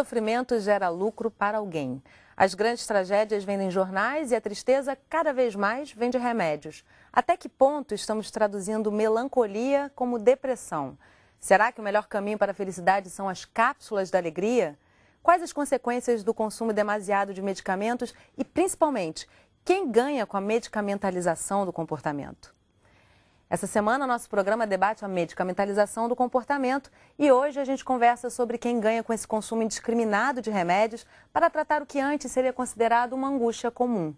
sofrimento gera lucro para alguém. As grandes tragédias vendem jornais e a tristeza cada vez mais vende remédios. Até que ponto estamos traduzindo melancolia como depressão? Será que o melhor caminho para a felicidade são as cápsulas da alegria? Quais as consequências do consumo demasiado de medicamentos e, principalmente, quem ganha com a medicamentalização do comportamento? Essa semana, nosso programa debate a medicamentalização do comportamento e hoje a gente conversa sobre quem ganha com esse consumo indiscriminado de remédios para tratar o que antes seria considerado uma angústia comum.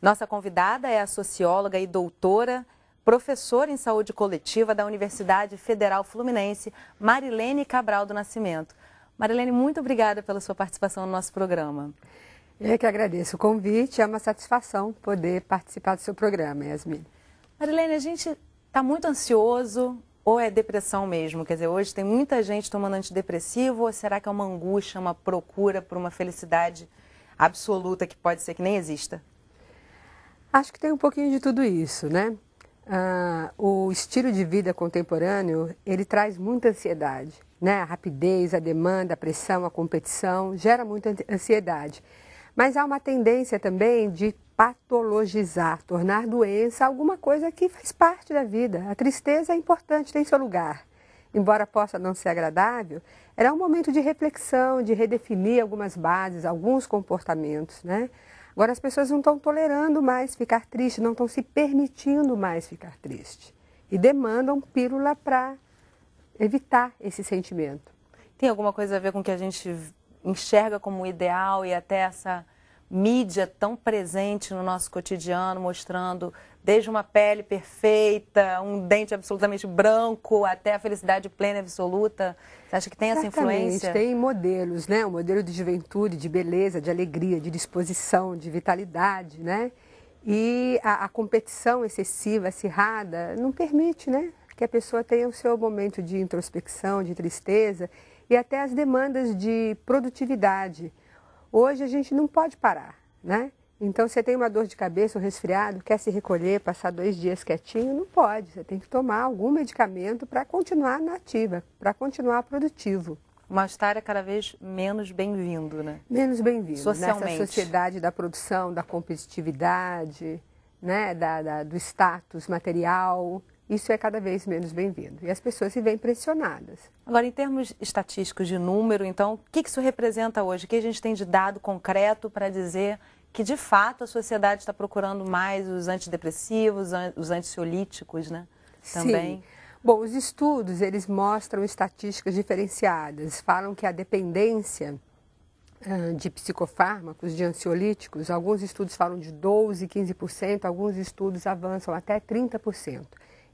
Nossa convidada é a socióloga e doutora, professora em saúde coletiva da Universidade Federal Fluminense, Marilene Cabral do Nascimento. Marilene, muito obrigada pela sua participação no nosso programa. Eu é que agradeço o convite, é uma satisfação poder participar do seu programa, Yasmin. Marilene, a gente está muito ansioso ou é depressão mesmo? Quer dizer, hoje tem muita gente tomando antidepressivo ou será que é uma angústia, uma procura por uma felicidade absoluta que pode ser que nem exista? Acho que tem um pouquinho de tudo isso, né? Ah, o estilo de vida contemporâneo ele traz muita ansiedade, né? A rapidez, a demanda, a pressão, a competição gera muita ansiedade. Mas há uma tendência também de patologizar, tornar doença alguma coisa que faz parte da vida. A tristeza é importante, tem seu lugar. Embora possa não ser agradável, era um momento de reflexão, de redefinir algumas bases, alguns comportamentos, né? Agora as pessoas não estão tolerando mais ficar triste, não estão se permitindo mais ficar triste e demandam pílula para evitar esse sentimento. Tem alguma coisa a ver com o que a gente enxerga como ideal e até essa mídia tão presente no nosso cotidiano, mostrando desde uma pele perfeita, um dente absolutamente branco, até a felicidade plena e absoluta. Você acha que tem essa influência? Tem modelos, né? O modelo de juventude, de beleza, de alegria, de disposição, de vitalidade, né? E a, a competição excessiva, acirrada, não permite, né? Que a pessoa tenha o seu momento de introspecção, de tristeza e até as demandas de produtividade. Hoje a gente não pode parar, né? Então, você tem uma dor de cabeça, um resfriado, quer se recolher, passar dois dias quietinho, não pode. Você tem que tomar algum medicamento para continuar na ativa, para continuar produtivo. Uma estar é cada vez menos bem-vindo, né? Menos bem-vindo. Socialmente. Nessa sociedade da produção, da competitividade, né? Da, da, do status material isso é cada vez menos bem-vindo. E as pessoas se veem pressionadas. Agora, em termos estatísticos de número, então, o que isso representa hoje? O que a gente tem de dado concreto para dizer que, de fato, a sociedade está procurando mais os antidepressivos, os ansiolíticos, né? Também. Sim. Bom, os estudos, eles mostram estatísticas diferenciadas. Falam que a dependência de psicofármacos, de ansiolíticos, alguns estudos falam de 12, 15%, alguns estudos avançam até 30%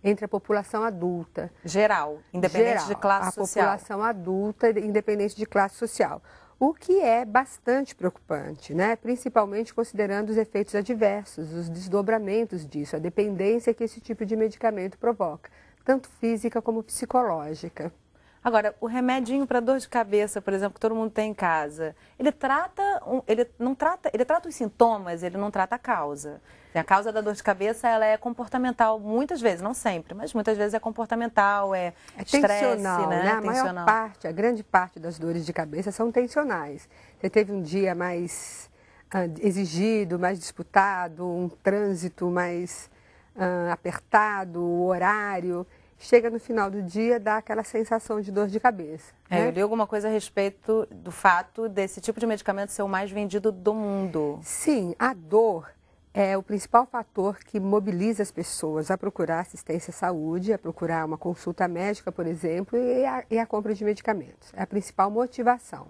entre a população adulta. Geral, independente Geral, de classe a social. A população adulta, independente de classe social. O que é bastante preocupante, né? principalmente considerando os efeitos adversos, os desdobramentos disso, a dependência que esse tipo de medicamento provoca, tanto física como psicológica. Agora, o remedinho para dor de cabeça, por exemplo, que todo mundo tem em casa, ele trata, ele não trata, ele trata os sintomas, ele não trata a causa. Assim, a causa da dor de cabeça ela é comportamental, muitas vezes, não sempre, mas muitas vezes é comportamental, é, é estresse, né? né? A tensional. maior parte, a grande parte das dores de cabeça são tensionais. Você teve um dia mais ah, exigido, mais disputado, um trânsito mais ah, apertado, o horário chega no final do dia, dá aquela sensação de dor de cabeça. É, né? eu li alguma coisa a respeito do fato desse tipo de medicamento ser o mais vendido do mundo. Sim, a dor é o principal fator que mobiliza as pessoas a procurar assistência à saúde, a procurar uma consulta médica, por exemplo, e a, e a compra de medicamentos. É a principal motivação.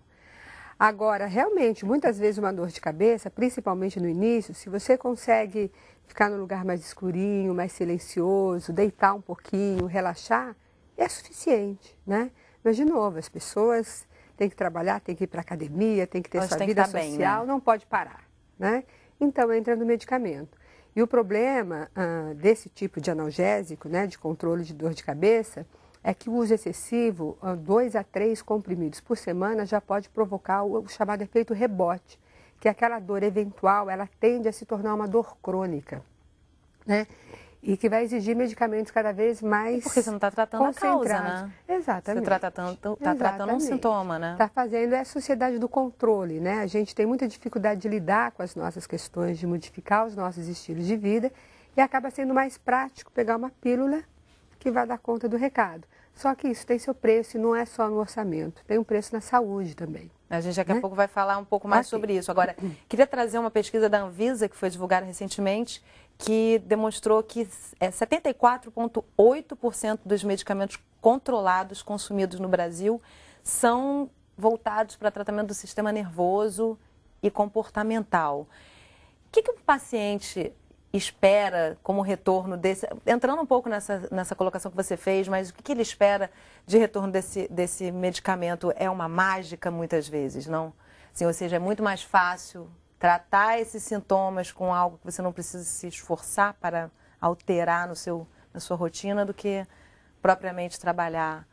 Agora, realmente, muitas vezes uma dor de cabeça, principalmente no início, se você consegue ficar num lugar mais escurinho, mais silencioso, deitar um pouquinho, relaxar, é suficiente, né? Mas, de novo, as pessoas têm que trabalhar, têm que ir para a academia, têm que ter Hoje sua vida social, tá bem, né? não pode parar, né? Então, entra no medicamento. E o problema ah, desse tipo de analgésico, né, de controle de dor de cabeça, é que o uso excessivo, ah, dois a três comprimidos por semana, já pode provocar o chamado efeito rebote, que aquela dor eventual, ela tende a se tornar uma dor crônica, né? E que vai exigir medicamentos cada vez mais. Porque você não está tratando a causa, né? Exatamente. Você está tratando, tá tratando um sintoma, né? Está fazendo é a sociedade do controle, né? A gente tem muita dificuldade de lidar com as nossas questões, de modificar os nossos estilos de vida e acaba sendo mais prático pegar uma pílula que vai dar conta do recado. Só que isso tem seu preço e não é só no orçamento, tem um preço na saúde também. A gente daqui a né? pouco vai falar um pouco mais okay. sobre isso. Agora, queria trazer uma pesquisa da Anvisa que foi divulgada recentemente, que demonstrou que 74,8% é dos medicamentos controlados consumidos no Brasil são voltados para tratamento do sistema nervoso e comportamental. O que, que um paciente espera como retorno desse. Entrando um pouco nessa, nessa colocação que você fez, mas o que, que ele espera de retorno desse, desse medicamento? É uma mágica, muitas vezes, não? sim ou seja, é muito mais fácil tratar esses sintomas com algo que você não precisa se esforçar para alterar no seu, na sua rotina do que propriamente trabalhar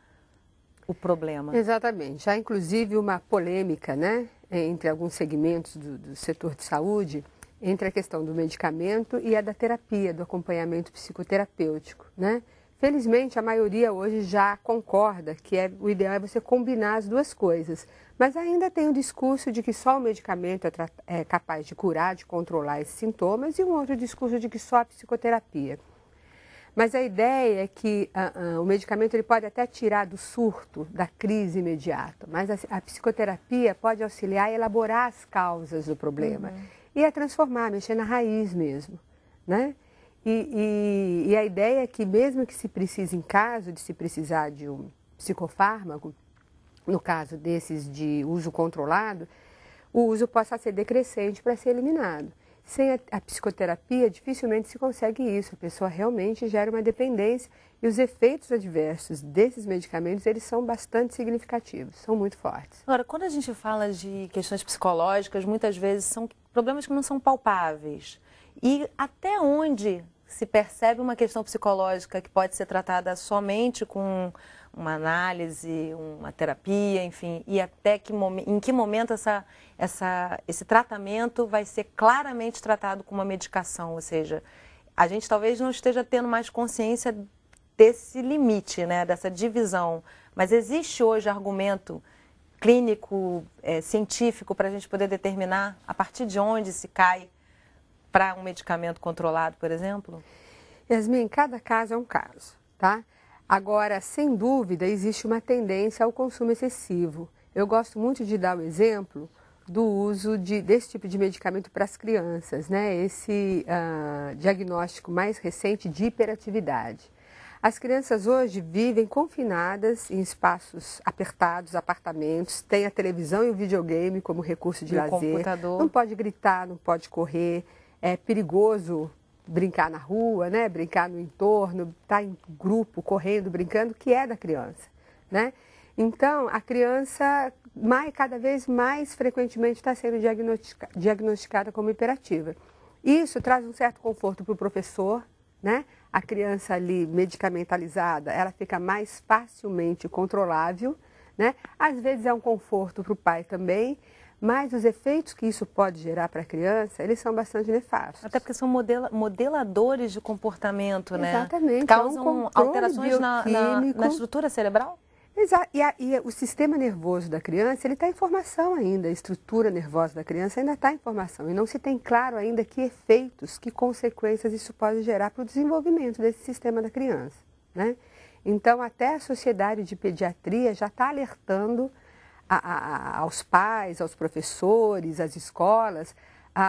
o problema. Exatamente. Há inclusive uma polêmica né, entre alguns segmentos do, do setor de saúde entre a questão do medicamento e a da terapia, do acompanhamento psicoterapêutico, né? Felizmente, a maioria hoje já concorda que é, o ideal é você combinar as duas coisas, mas ainda tem o discurso de que só o medicamento é, é capaz de curar, de controlar esses sintomas, e um outro discurso de que só a psicoterapia. Mas a ideia é que uh, uh, o medicamento ele pode até tirar do surto, da crise imediata, mas a, a psicoterapia pode auxiliar a elaborar as causas do problema. Uhum e a transformar, mexer na raiz mesmo, né? E, e, e, a ideia é que mesmo que se precise, em caso de se precisar de um psicofármaco, no caso desses de uso controlado, o uso possa ser decrescente para ser eliminado. Sem a, a psicoterapia, dificilmente se consegue isso. A pessoa realmente gera uma dependência e os efeitos adversos desses medicamentos, eles são bastante significativos, são muito fortes. Agora, quando a gente fala de questões psicológicas, muitas vezes são problemas que não são palpáveis. E até onde se percebe uma questão psicológica que pode ser tratada somente com uma análise, uma terapia, enfim, e até que em que momento essa, essa, esse tratamento vai ser claramente tratado com uma medicação, ou seja, a gente talvez não esteja tendo mais consciência desse limite, né, dessa divisão, mas existe hoje argumento clínico, é, científico para a gente poder determinar a partir de onde se cai para um medicamento controlado, por exemplo? Yasmin, cada caso é um caso, tá? Agora, sem dúvida, existe uma tendência ao consumo excessivo. Eu gosto muito de dar o exemplo do uso de, desse tipo de medicamento para as crianças, né? Esse uh, diagnóstico mais recente de hiperatividade. As crianças hoje vivem confinadas em espaços apertados, apartamentos, têm a televisão e o videogame como recurso de e lazer. Computador. Não pode gritar, não pode correr, é perigoso brincar na rua, né? Brincar no entorno, estar tá em grupo, correndo, brincando, que é da criança, né? Então, a criança mais, cada vez mais frequentemente está sendo diagnostica, diagnosticada como hiperativa. Isso traz um certo conforto para o professor, né? A criança ali medicamentalizada, ela fica mais facilmente controlável, né? Às vezes é um conforto para o pai também, mas os efeitos que isso pode gerar para a criança, eles são bastante nefastos. Até porque são modela modeladores de comportamento, né? Exatamente. Causam alterações na, na, na estrutura cerebral? Exato. E, a, e, o sistema nervoso da criança, ele está em formação ainda, a estrutura nervosa da criança ainda está em formação. E não se tem claro ainda que efeitos, que consequências isso pode gerar para o desenvolvimento desse sistema da criança. Né? Então, até a Sociedade de Pediatria já está alertando a, a, aos pais, aos professores, às escolas,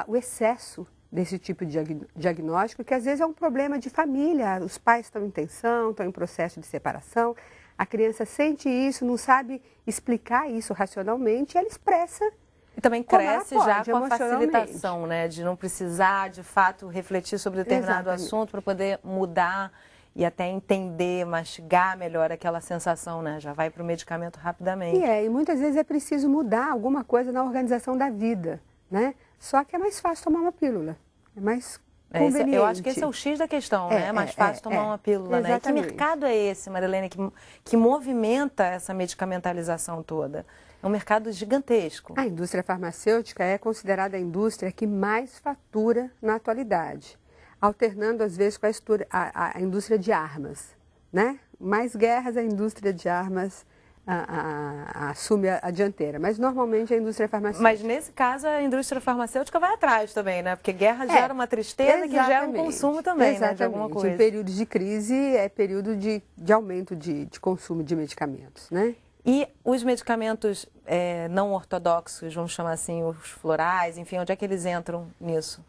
o excesso desse tipo de diagnóstico, que às vezes é um problema de família. Os pais estão em tensão, estão em processo de separação, a criança sente isso, não sabe explicar isso racionalmente, ela expressa. E também cresce pode, já com a facilitação, né? De não precisar, de fato, refletir sobre determinado Exatamente. assunto para poder mudar e até entender, mastigar melhor aquela sensação, né? Já vai para o medicamento rapidamente. E é, e muitas vezes é preciso mudar alguma coisa na organização da vida, né? Só que é mais fácil tomar uma pílula, é mais é, é eu acho que esse é o X da questão, é, né? É mais é, fácil é, tomar é. uma pílula, Exatamente. né? E que mercado é esse, Marilene, que, que movimenta essa medicamentalização toda? É um mercado gigantesco. A indústria farmacêutica é considerada a indústria que mais fatura na atualidade alternando às vezes com a, a, a indústria de armas. Né? Mais guerras, a indústria de armas a, assume a, dianteira, mas normalmente a indústria farmacêutica. Mas nesse caso a indústria farmacêutica vai atrás também, né? Porque guerra é, gera é, uma tristeza que gera um consumo também, exatamente. né? De alguma coisa. Em períodos de crise é período de, de aumento de, de consumo de medicamentos, né? E os medicamentos é, não ortodoxos, vamos chamar assim, os florais, enfim, onde é que eles entram nisso?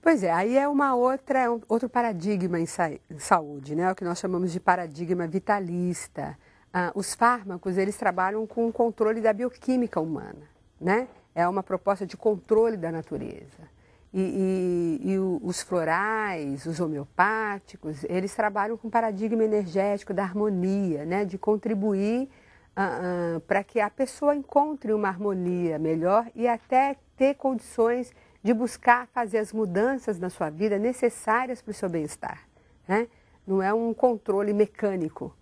Pois é, aí é uma outra, é um, outro paradigma em, sa em, saúde, né? É o que nós chamamos de paradigma vitalista. Ah, os fármacos eles trabalham com o controle da bioquímica humana, né? É uma proposta de controle da natureza. E, e, e os florais, os homeopáticos, eles trabalham com o paradigma energético da harmonia, né? De contribuir ah, ah, para que a pessoa encontre uma harmonia melhor e até ter condições de buscar fazer as mudanças na sua vida necessárias para o seu bem-estar. Né? Não é um controle mecânico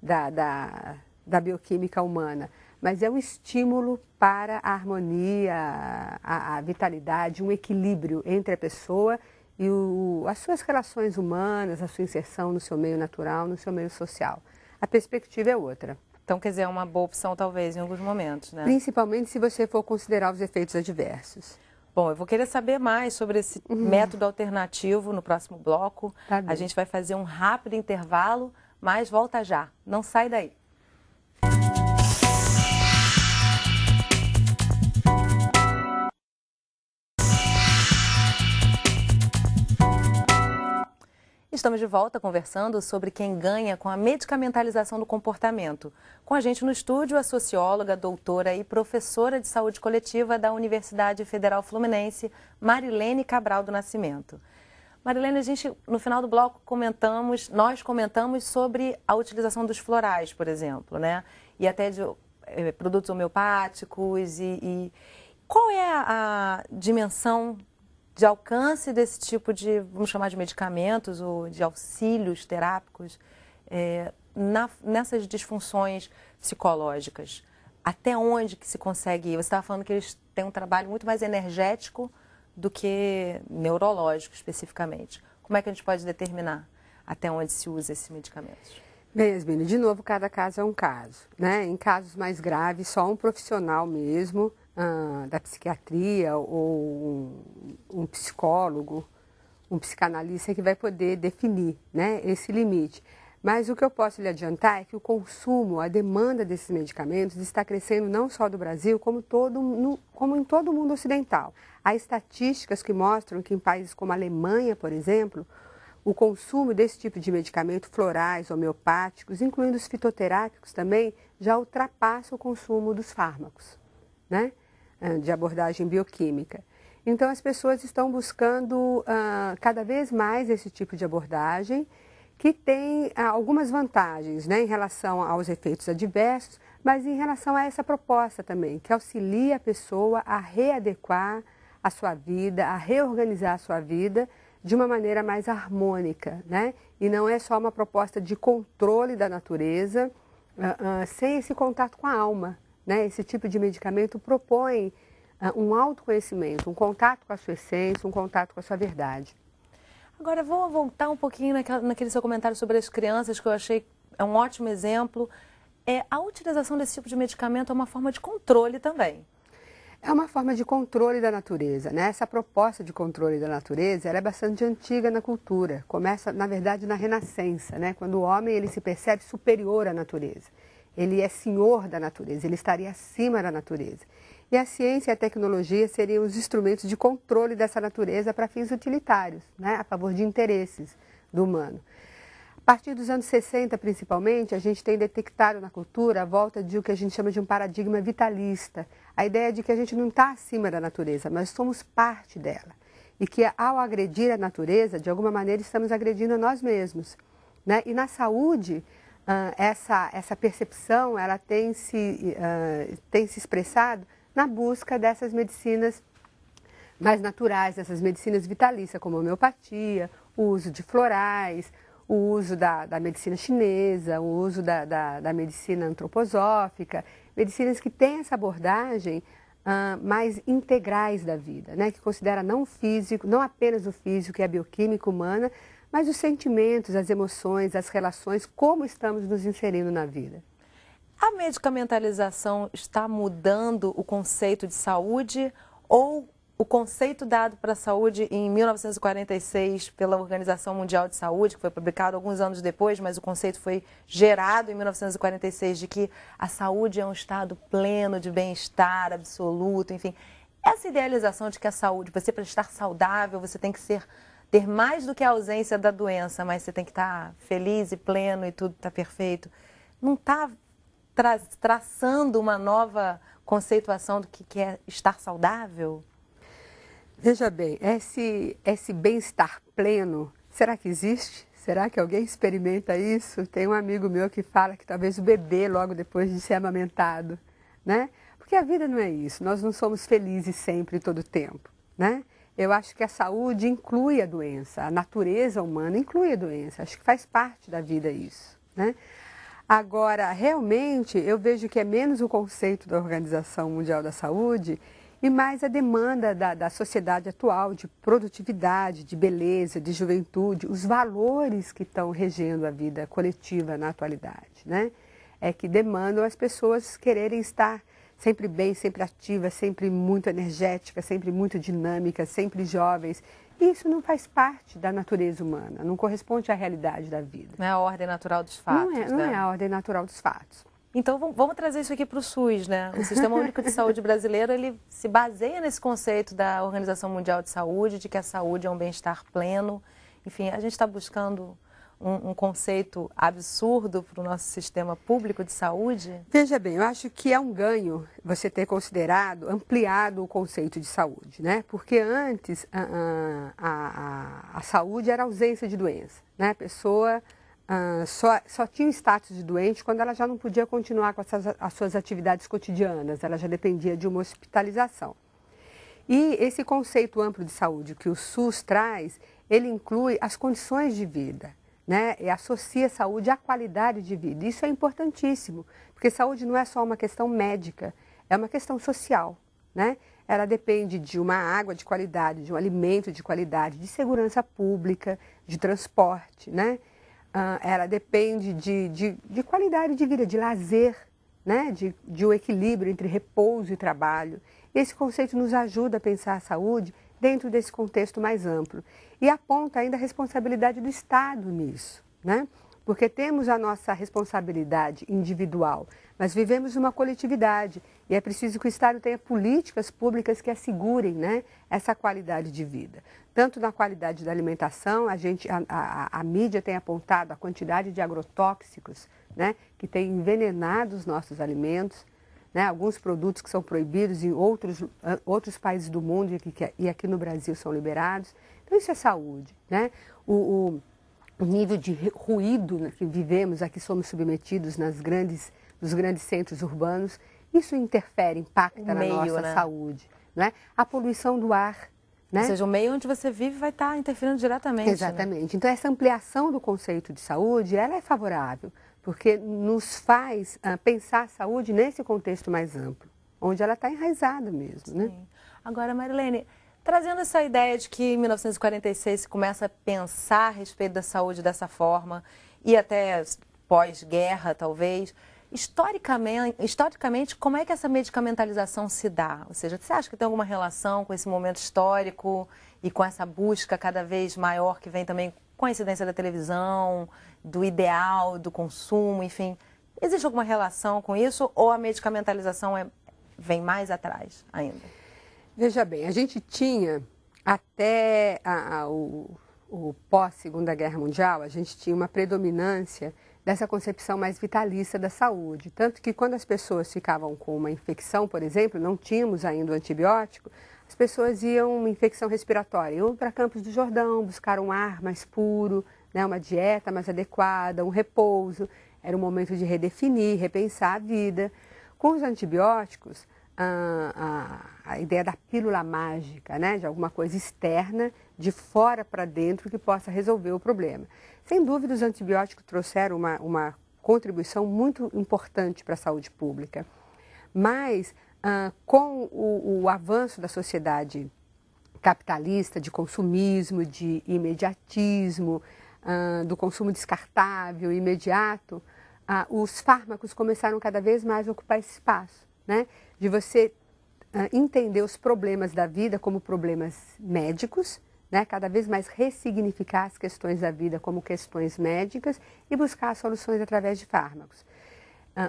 da, da, da, bioquímica humana, mas é um estímulo para a harmonia, a, a vitalidade, um equilíbrio entre a pessoa e o, as suas relações humanas, a sua inserção no seu meio natural, no seu meio social. A perspectiva é outra. Então, quer dizer, é uma boa opção, talvez, em alguns momentos, né? Principalmente se você for considerar os efeitos adversos. Bom, eu vou querer saber mais sobre esse uhum. método alternativo no próximo bloco. Tá a gente vai fazer um rápido intervalo, mas volta já. Não sai daí. Estamos de volta conversando sobre quem ganha com a medicamentalização do comportamento. Com a gente no estúdio, a socióloga, doutora e professora de saúde coletiva da Universidade Federal Fluminense, Marilene Cabral do Nascimento. Marilene, a gente no final do bloco comentamos, nós comentamos sobre a utilização dos florais, por exemplo, né? E até de eh, produtos homeopáticos e, e... Qual é a dimensão de alcance desse tipo de, vamos chamar de medicamentos ou de auxílios terápicos é, na, nessas disfunções psicológicas? Até onde que se consegue ir? Você estava falando que eles têm um trabalho muito mais energético do que neurológico especificamente. Como é que a gente pode determinar até onde se usa esse medicamento? Bem, Yasmine, de novo, cada caso é um caso. Né? Em casos mais graves, só um profissional mesmo da psiquiatria ou um, um psicólogo, um psicanalista que vai poder definir né, esse limite. Mas o que eu posso lhe adiantar é que o consumo, a demanda desses medicamentos está crescendo não só do Brasil, como, todo, no, como em todo o mundo ocidental. Há estatísticas que mostram que em países como a Alemanha, por exemplo, o consumo desse tipo de medicamento, florais, homeopáticos, incluindo os fitoterápicos também, já ultrapassa o consumo dos fármacos. Né? de abordagem bioquímica. Então, as pessoas estão buscando cada vez mais esse tipo de abordagem, que tem algumas vantagens né, em relação aos efeitos adversos, mas em relação a essa proposta também, que auxilia a pessoa a readequar a sua vida, a reorganizar a sua vida de uma maneira mais harmônica, né? E não é só uma proposta de controle da natureza, sem esse contato com a alma, né, esse tipo de medicamento propõe uh, um autoconhecimento, um contato com a sua essência, um contato com a sua verdade. Agora, vou voltar um pouquinho naquela, naquele seu comentário sobre as crianças, que eu achei é um ótimo exemplo. É, a utilização desse tipo de medicamento é uma forma de controle também. É uma forma de controle da natureza, né? Essa proposta de controle da natureza é bastante antiga na cultura. Começa, na verdade, na Renascença, né? Quando o homem ele se percebe superior à natureza. Ele é senhor da natureza, ele estaria acima da natureza. E a ciência e a tecnologia seriam os instrumentos de controle dessa natureza para fins utilitários, né, a favor de interesses do humano. A partir dos anos 60, principalmente, a gente tem detectado na cultura a volta de o que a gente chama de um paradigma vitalista. A ideia de que a gente não está acima da natureza, mas somos parte dela. E que ao agredir a natureza, de alguma maneira, estamos agredindo a nós mesmos. Né? E na saúde, ah, essa, essa percepção ela tem se, uh, tem se expressado na busca dessas medicinas mais naturais, dessas medicinas vitalícias, como a homeopatia, o uso de florais, o uso da, da medicina chinesa, o uso da, da, da, medicina antroposófica, medicinas que têm essa abordagem uh, mais integrais da vida, né? que considera não físico, não apenas o físico e a bioquímica humana, mas os sentimentos, as emoções, as relações, como estamos nos inserindo na vida. A medicamentalização está mudando o conceito de saúde ou o conceito dado para a saúde em 1946 pela Organização Mundial de Saúde, que foi publicado alguns anos depois, mas o conceito foi gerado em 1946 de que a saúde é um estado pleno de bem-estar absoluto, enfim. Essa idealização de que a saúde, você para estar saudável, você tem que ser ter mais do que a ausência da doença, mas você tem que estar tá feliz e pleno e tudo está perfeito. Não está tra traçando uma nova conceituação do que, que é estar saudável? Veja bem, esse, esse bem-estar pleno, será que existe? Será que alguém experimenta isso? Tem um amigo meu que fala que talvez o bebê logo depois de ser amamentado, né? Porque a vida não é isso. Nós não somos felizes sempre todo o tempo, né? Eu acho que a saúde inclui a doença, a natureza humana inclui a doença. Acho que faz parte da vida isso, né? Agora, realmente, eu vejo que é menos o conceito da Organização Mundial da Saúde e mais a demanda da, da sociedade atual de produtividade, de beleza, de juventude, os valores que estão regendo a vida coletiva na atualidade, né? É que demandam as pessoas quererem estar sempre bem, sempre ativa, é sempre muito energética, é sempre muito dinâmica, é sempre jovens. E isso não faz parte da natureza humana, não corresponde à realidade da vida. Não é a ordem natural dos fatos. Não é, não né? é a ordem natural dos fatos. Então vamos trazer isso aqui para o SUS, né? O Sistema Único de Saúde brasileiro ele se baseia nesse conceito da Organização Mundial de Saúde, de que a saúde é um bem-estar pleno. Enfim, a gente está buscando um, um conceito absurdo para o nosso sistema público de saúde? Veja bem, eu acho que é um ganho você ter considerado, ampliado o conceito de saúde, né? Porque antes a, a, a, a saúde era ausência de doença, né? A pessoa ah, só, só, tinha o status de doente quando ela já não podia continuar com essas, as suas atividades cotidianas, ela já dependia de uma hospitalização. E esse conceito amplo de saúde que o SUS traz, ele inclui as condições de vida, né, e associa saúde à qualidade de vida. Isso é importantíssimo, porque saúde não é só uma questão médica, é uma questão social. Né? Ela depende de uma água de qualidade, de um alimento de qualidade, de segurança pública, de transporte. Né? Uh, ela depende de, de, de, qualidade de vida, de lazer, né? de, de um equilíbrio entre repouso e trabalho. Esse conceito nos ajuda a pensar a saúde dentro desse contexto mais amplo. E aponta ainda a responsabilidade do Estado nisso, né? porque temos a nossa responsabilidade individual, mas vivemos uma coletividade e é preciso que o Estado tenha políticas públicas que assegurem né, essa qualidade de vida. Tanto na qualidade da alimentação, a, gente, a, a, a mídia tem apontado a quantidade de agrotóxicos né, que tem envenenado os nossos alimentos, né, alguns produtos que são proibidos em outros, ah, outros países do mundo e, que, é, e aqui no Brasil são liberados. Então, isso é saúde. Né? O, o nível de ruído né, que vivemos, a que somos submetidos nas grandes, nos grandes centros urbanos, isso interfere, impacta meio, na nossa né? saúde. Né? A poluição do ar. Né? Ou seja, o meio onde você vive vai estar interferindo diretamente. Né? Exatamente. Né? Então, essa ampliação do conceito de saúde, ela é favorável porque nos faz ah, pensar a saúde nesse contexto mais amplo, onde ela está enraizada mesmo. Né? Sim. Né? Agora, Marilene, trazendo essa ideia de que em 1946 se começa a pensar a respeito da saúde dessa forma, e até pós-guerra, talvez, historicamente, historicamente, como é que essa medicamentalização se dá? Ou seja, você acha que tem alguma relação com esse momento histórico e com essa busca cada vez maior que vem também com a incidência da televisão, do ideal, do consumo, enfim. Existe alguma relação com isso ou a medicamentalização é, vem mais atrás ainda? Veja bem, a gente tinha até a, a, o, o pós-Segunda Guerra Mundial, a gente tinha uma predominância dessa concepção mais vitalista da saúde. Tanto que quando as pessoas ficavam com uma infecção, por exemplo, não tínhamos ainda o antibiótico, as pessoas iam infecção respiratória, iam para Campos do Jordão buscar um ar mais puro, né, uma dieta mais adequada, um repouso. Era um momento de redefinir, repensar a vida. Com os antibióticos, a, a, a ideia da pílula mágica, né, de alguma coisa externa, de fora para dentro, que possa resolver o problema. Sem dúvida, os antibióticos trouxeram uma, uma contribuição muito importante para a saúde pública. Mas ah, com o, o avanço da sociedade capitalista, de consumismo, de imediatismo, ah, do consumo descartável, imediato, ah, os fármacos começaram cada vez mais a ocupar esse espaço, né? De você entender os problemas da vida como problemas médicos, né? Cada vez mais ressignificar as questões da vida como questões médicas e buscar soluções através de fármacos.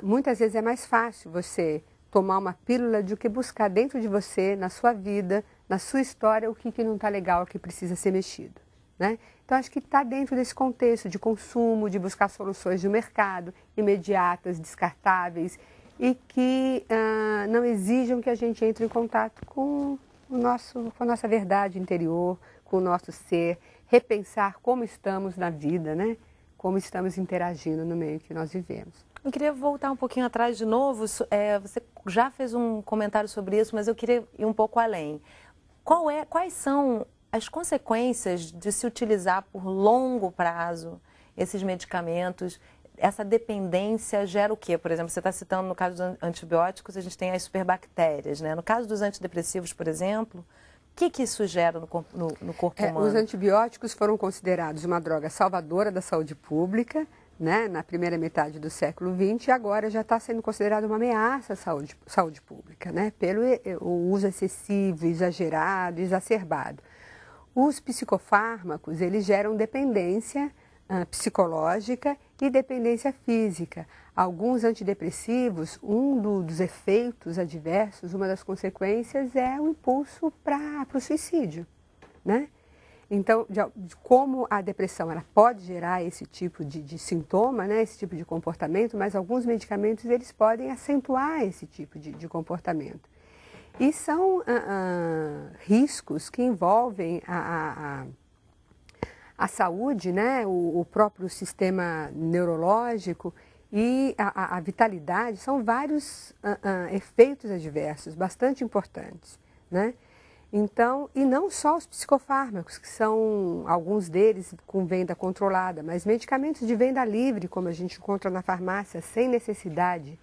muitas vezes é mais fácil você tomar uma pílula de o que buscar dentro de você, na sua vida, na sua história, o que, que não está legal, o que precisa ser mexido. Né? Então, acho que está dentro desse contexto de consumo, de buscar soluções de mercado imediatas, descartáveis e que ah, não exijam que a gente entre em contato com, o nosso, com a nossa verdade interior, com o nosso ser, repensar como estamos na vida, né? como estamos interagindo no meio que nós vivemos. Eu queria voltar um pouquinho atrás de novo. É, você já fez um comentário sobre isso, mas eu queria ir um pouco além. Qual é, quais são as consequências de se utilizar por longo prazo esses medicamentos? Essa dependência gera o quê? Por exemplo, você está citando no caso dos antibióticos, a gente tem as superbactérias, né? No caso dos antidepressivos, por exemplo, o que, que isso gera no, no, no corpo é, humano? os antibióticos foram considerados uma droga salvadora da saúde pública né, na primeira metade do século XX e agora já está sendo considerado uma ameaça à saúde, saúde pública, né, pelo eh, o uso excessivo, exagerado, exacerbado. Os psicofármacos, eles geram dependência uh, psicológica e dependência física. Alguns antidepressivos, um do, dos efeitos adversos, uma das consequências é o impulso para o suicídio, né? Então, de, como a depressão ela pode gerar esse tipo de, de, sintoma, né, esse tipo de comportamento, mas alguns medicamentos eles podem acentuar esse tipo de, de comportamento. E são riscos que envolvem a, a, a a saúde, né, o, o, próprio sistema neurológico e a, a vitalidade são vários uh, uh, efeitos adversos bastante importantes, né? Então, e não só os psicofármacos, que são alguns deles com venda controlada, mas medicamentos de venda livre, como a gente encontra na farmácia, sem necessidade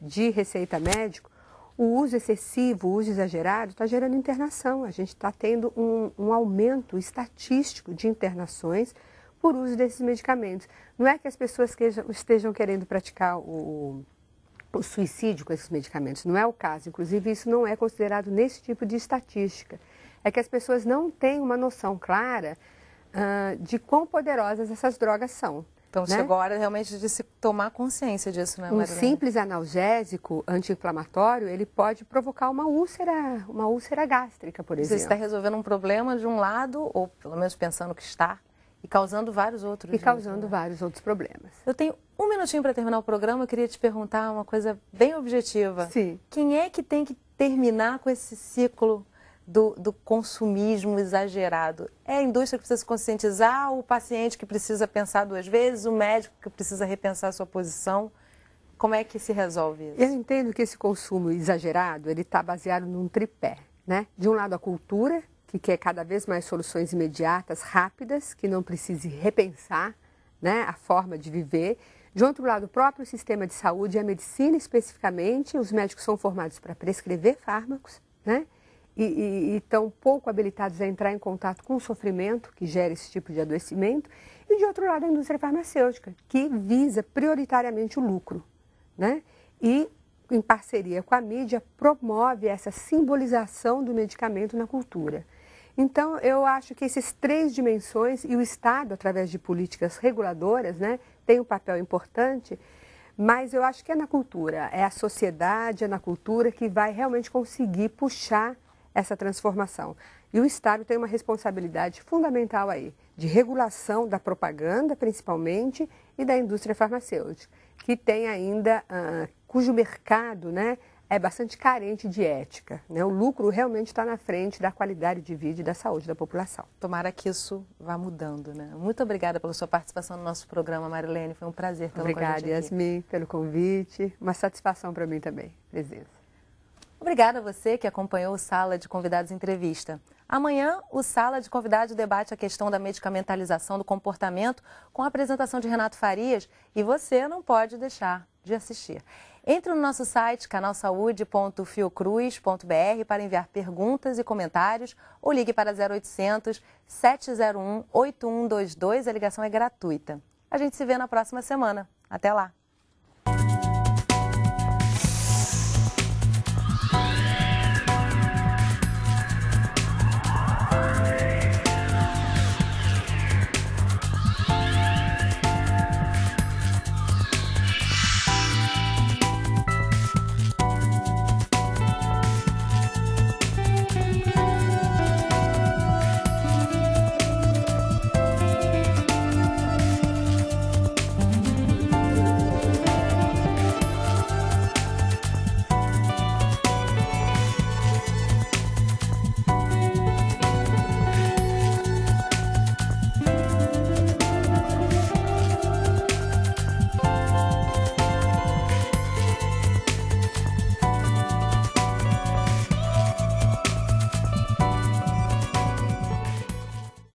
de receita médica, o uso excessivo, o uso exagerado, está gerando internação. A gente está tendo um, um aumento estatístico de internações por uso desses medicamentos. Não é que as pessoas estejam querendo praticar o, o suicídio com esses medicamentos. Não é o caso, inclusive isso não é considerado nesse tipo de estatística. É que as pessoas não têm uma noção clara uh, de quão poderosas essas drogas são. Então né? chegou a hora realmente de se tomar consciência disso, né, Marilene? Um simples analgésico anti-inflamatório, ele pode provocar uma úlcera, uma úlcera gástrica, por exemplo. Você está resolvendo um problema de um lado, ou pelo menos pensando que está, e causando vários outros. E causando né? vários outros problemas. Eu tenho um minutinho para terminar o programa. Eu queria te perguntar uma coisa bem objetiva. Sim. Quem é que tem que terminar com esse ciclo do, do consumismo exagerado? É a indústria que precisa se conscientizar, o paciente que precisa pensar duas vezes, o médico que precisa repensar a sua posição? Como é que se resolve isso? Eu entendo que esse consumo exagerado ele está baseado num tripé, né? De um lado a cultura, que quer cada vez mais soluções imediatas, rápidas, que não precise repensar né, a forma de viver. De outro lado, o próprio sistema de saúde e a medicina especificamente, os médicos são formados para prescrever fármacos, né? E, estão e tão pouco habilitados a entrar em contato com o sofrimento que gera esse tipo de adoecimento. E de outro lado, a indústria farmacêutica, que visa prioritariamente o lucro, né? E em parceria com a mídia, promove essa simbolização do medicamento na cultura. Então, eu acho que essas três dimensões, e o Estado, através de políticas reguladoras, né, tem um papel importante, mas eu acho que é na cultura, é a sociedade, é na cultura que vai realmente conseguir puxar essa transformação. E o Estado tem uma responsabilidade fundamental aí, de regulação da propaganda, principalmente, e da indústria farmacêutica, que tem ainda, ah, cujo mercado né, é bastante carente de ética. Né? O lucro realmente está na frente da qualidade de vida e da saúde da população. Tomara que isso vá mudando. Né? Muito obrigada pela sua participação no nosso programa, Marilene. Foi um prazer tê Obrigada, Yasmin, pelo convite. Uma satisfação para mim também, presença. Obrigada a você que acompanhou o Sala de Convidados Entrevista. Amanhã, o Sala de Convidados debate a questão da medicamentalização do comportamento com a apresentação de Renato Farias e você não pode deixar de assistir. Entre no nosso site canalsaude.fiocruz.br para enviar perguntas e comentários ou ligue para 0800 701 8122. A ligação é gratuita. A gente se vê na próxima semana. Até lá!